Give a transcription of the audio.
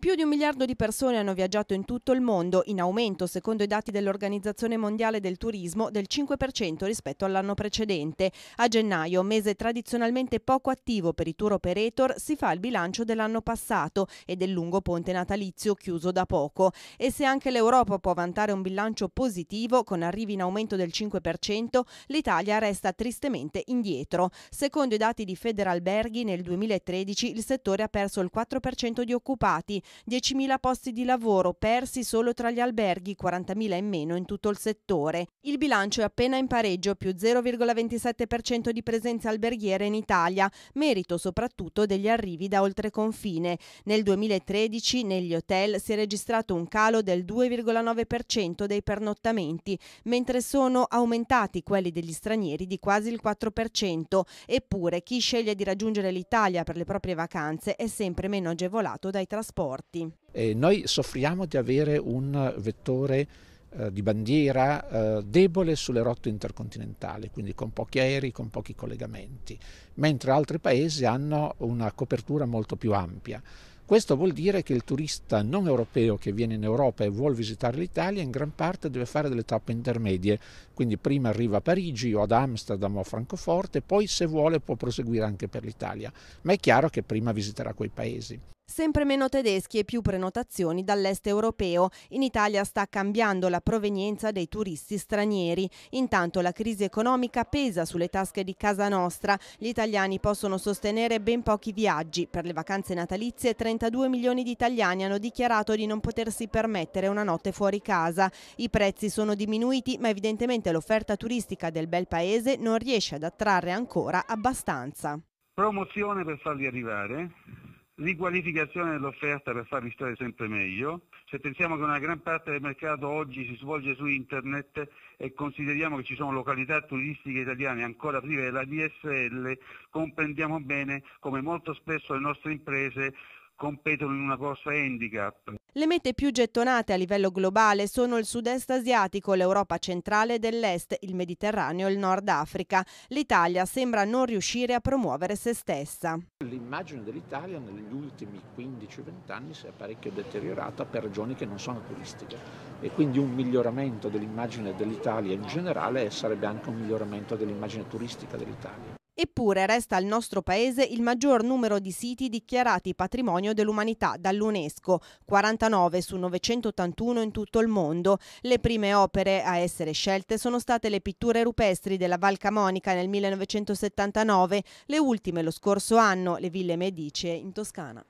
Più di un miliardo di persone hanno viaggiato in tutto il mondo, in aumento, secondo i dati dell'Organizzazione Mondiale del Turismo, del 5% rispetto all'anno precedente. A gennaio, mese tradizionalmente poco attivo per i tour operator, si fa il bilancio dell'anno passato e del lungo ponte natalizio chiuso da poco. E se anche l'Europa può vantare un bilancio positivo, con arrivi in aumento del 5%, l'Italia resta tristemente indietro. Secondo i dati di Federalberghi, nel 2013 il settore ha perso il 4% di occupati 10.000 posti di lavoro persi solo tra gli alberghi, 40.000 in meno in tutto il settore. Il bilancio è appena in pareggio, più 0,27% di presenza alberghiera in Italia, merito soprattutto degli arrivi da oltreconfine. Nel 2013 negli hotel si è registrato un calo del 2,9% dei pernottamenti, mentre sono aumentati quelli degli stranieri di quasi il 4%. Eppure chi sceglie di raggiungere l'Italia per le proprie vacanze è sempre meno agevolato dai trasporti trasporti. E noi soffriamo di avere un vettore eh, di bandiera eh, debole sulle rotte intercontinentali, quindi con pochi aerei, con pochi collegamenti, mentre altri paesi hanno una copertura molto più ampia. Questo vuol dire che il turista non europeo che viene in Europa e vuole visitare l'Italia in gran parte deve fare delle tappe intermedie, quindi prima arriva a Parigi o ad Amsterdam o a Francoforte, poi se vuole può proseguire anche per l'Italia, ma è chiaro che prima visiterà quei paesi. Sempre meno tedeschi e più prenotazioni dall'est europeo. In Italia sta cambiando la provenienza dei turisti stranieri. Intanto la crisi economica pesa sulle tasche di casa nostra. Gli italiani possono sostenere ben pochi viaggi. Per le vacanze natalizie 32 milioni di italiani hanno dichiarato di non potersi permettere una notte fuori casa. I prezzi sono diminuiti ma evidentemente l'offerta turistica del bel paese non riesce ad attrarre ancora abbastanza. Promozione per farli arrivare riqualificazione dell'offerta per farvi stare sempre meglio, se pensiamo che una gran parte del mercato oggi si svolge su internet e consideriamo che ci sono località turistiche italiane ancora prive della DSL, comprendiamo bene come molto spesso le nostre imprese competono in una corsa handicap le mete più gettonate a livello globale sono il sud-est asiatico, l'Europa centrale dell'est, il Mediterraneo e il Nord Africa. L'Italia sembra non riuscire a promuovere se stessa. L'immagine dell'Italia negli ultimi 15-20 anni si è parecchio deteriorata per ragioni che non sono turistiche e quindi un miglioramento dell'immagine dell'Italia in generale sarebbe anche un miglioramento dell'immagine turistica dell'Italia. Eppure resta al nostro paese il maggior numero di siti dichiarati patrimonio dell'umanità dall'UNESCO, 49 su 981 in tutto il mondo. Le prime opere a essere scelte sono state le pitture rupestri della Val Camonica nel 1979, le ultime lo scorso anno, le ville Medice in Toscana.